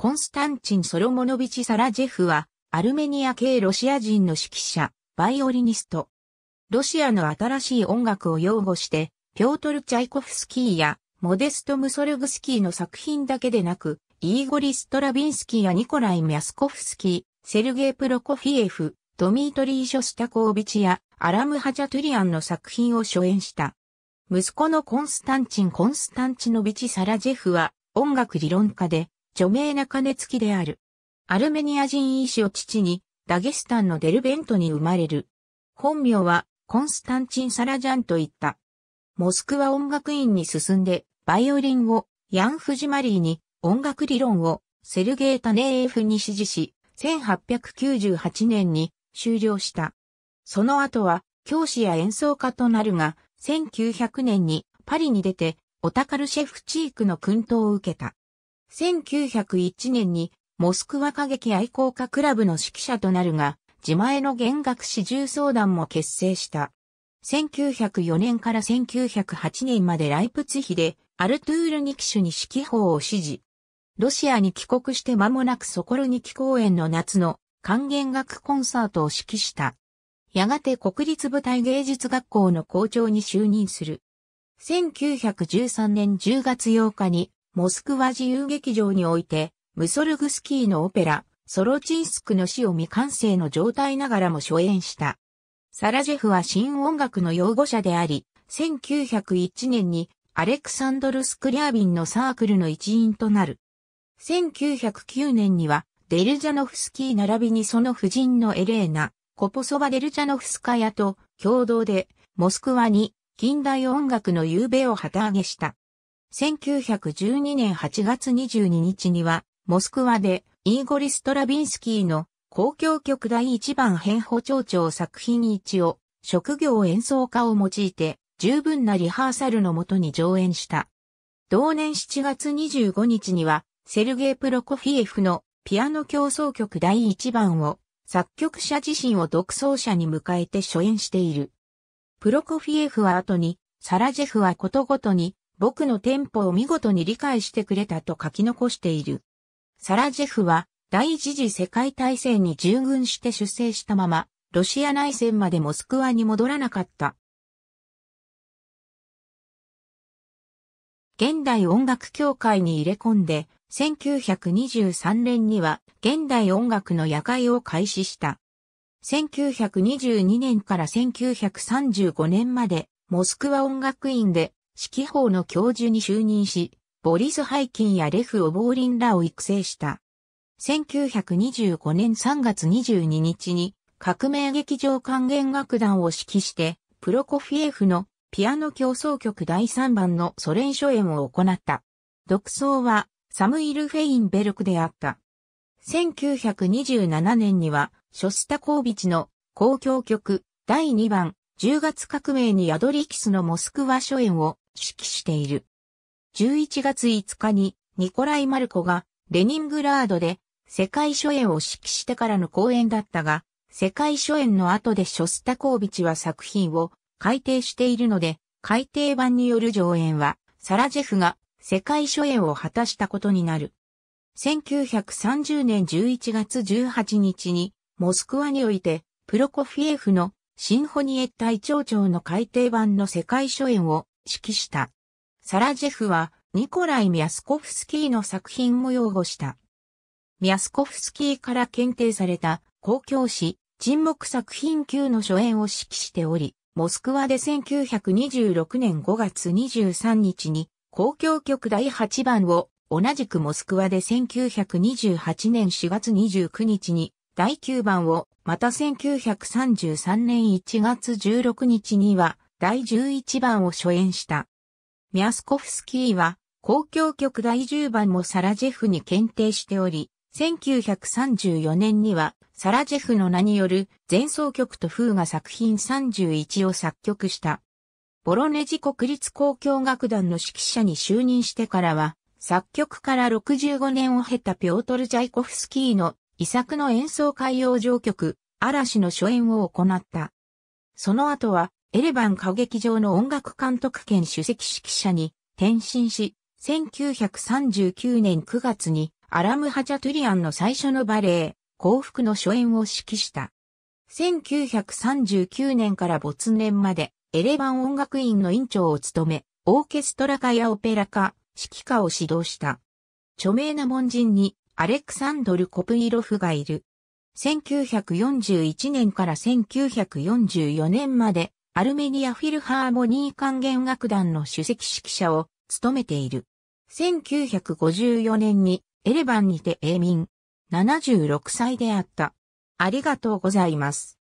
コンスタンチン・ソロモノビチ・サラジェフは、アルメニア系ロシア人の指揮者、バイオリニスト。ロシアの新しい音楽を擁護して、ピョートル・チャイコフスキーや、モデスト・ムソルグスキーの作品だけでなく、イーゴリ・ストラビンスキーやニコライ・ミャスコフスキー、セルゲイ・プロコフィエフ、ドミートリー・ショスタコービチや、アラム・ハジャトゥリアンの作品を初演した。息子のコンスタンチン・コンスタンチノビチ・サラジェフは、音楽理論家で、著名な金付きである。アルメニア人医師を父に、ダゲスタンのデルベントに生まれる。本名は、コンスタンチン・サラジャンといった。モスクワ音楽院に進んで、バイオリンをヤン・フジマリーに、音楽理論をセルゲー・タネーエフに指示し、1898年に終了した。その後は教師や演奏家となるが、1900年にパリに出て、オタカルシェフチークの訓導を受けた。1901年にモスクワ歌劇愛好家クラブの指揮者となるが、自前の弦楽四重奏団も結成した。1904年から1908年までライプツヒでアルトゥールニシュに指揮法を指示。ロシアに帰国して間もなくソコルニキ公演の夏の管弦楽コンサートを指揮した。やがて国立舞台芸術学校の校長に就任する。1913年10月8日にモスクワ自由劇場において、ムソルグスキーのオペラ、ソロチンスクの死を未完成の状態ながらも初演した。サラジェフは新音楽の擁護者であり、1901年にアレクサンドル・スクリアービンのサークルの一員となる。1909年には、デルジャノフスキー並びにその夫人のエレーナ、コポソバ・デルジャノフスカヤと共同で、モスクワに近代音楽の夕べを旗揚げした。1912年8月22日には、モスクワでイーゴリ・ストラビンスキーの公共曲第1番編補聴長作品1を職業演奏家を用いて十分なリハーサルのもとに上演した。同年7月25日には、セルゲイ・プロコフィエフのピアノ競奏曲第1番を作曲者自身を独奏者に迎えて初演している。プロコフィエフは後に、サラジェフはことごとに僕のテンポを見事に理解してくれたと書き残している。サラジェフは第一次世界大戦に従軍して出征したまま、ロシア内戦までモスクワに戻らなかった。現代音楽協会に入れ込んで、1923年には現代音楽の野外を開始した。1922年から1935年までモスクワ音楽院で指揮法の教授に就任し、ボリス・ハイキンやレフ・オボーリンらを育成した。1925年3月22日に革命劇場管弦楽団を指揮して、プロコフィエフのピアノ競争曲第3番のソ連初演を行った。独奏はサムイル・フェインベルクであった。1927年には、ショスタコービチの公共曲第2番10月革命に宿りキスのモスクワ初演を指揮している。11月5日にニコライ・マルコがレニングラードで世界初演を指揮してからの公演だったが、世界初演の後でショスタコービチは作品を改訂しているので、改訂版による上演は、サラジェフが世界初演を果たしたことになる。1930年11月18日に、モスクワにおいて、プロコフィエフのシンフォニエッタイ長長の改訂版の世界初演を指揮した。サラジェフはニコライ・ミャスコフスキーの作品も擁護した。ミャスコフスキーから検定された公共誌沈黙作品級の初演を指揮しており、モスクワで1926年5月23日に公共曲第8番を同じくモスクワで1928年4月29日に第9番をまた1933年1月16日には第11番を初演した。ミャスコフスキーは、公共曲第10番もサラジェフに検定しており、1934年には、サラジェフの名による前奏曲と風が作品31を作曲した。ボロネジ国立交響楽団の指揮者に就任してからは、作曲から65年を経たピョートル・ジャイコフスキーの遺作の演奏会用上曲、嵐の初演を行った。その後は、エレバン歌劇場の音楽監督兼主席指揮者に転身し、1939年9月にアラムハチャトゥリアンの最初のバレエ、幸福の初演を指揮した。1939年から没年まで、エレバン音楽院の院長を務め、オーケストラ化やオペラ化、指揮家を指導した。著名な門人に、アレクサンドル・コプイロフがいる。1941年から1944年まで、アルメニア・フィルハーモニー管弦楽団の首席指揮者を務めている。1954年にエレバンにて永民。76歳であった。ありがとうございます。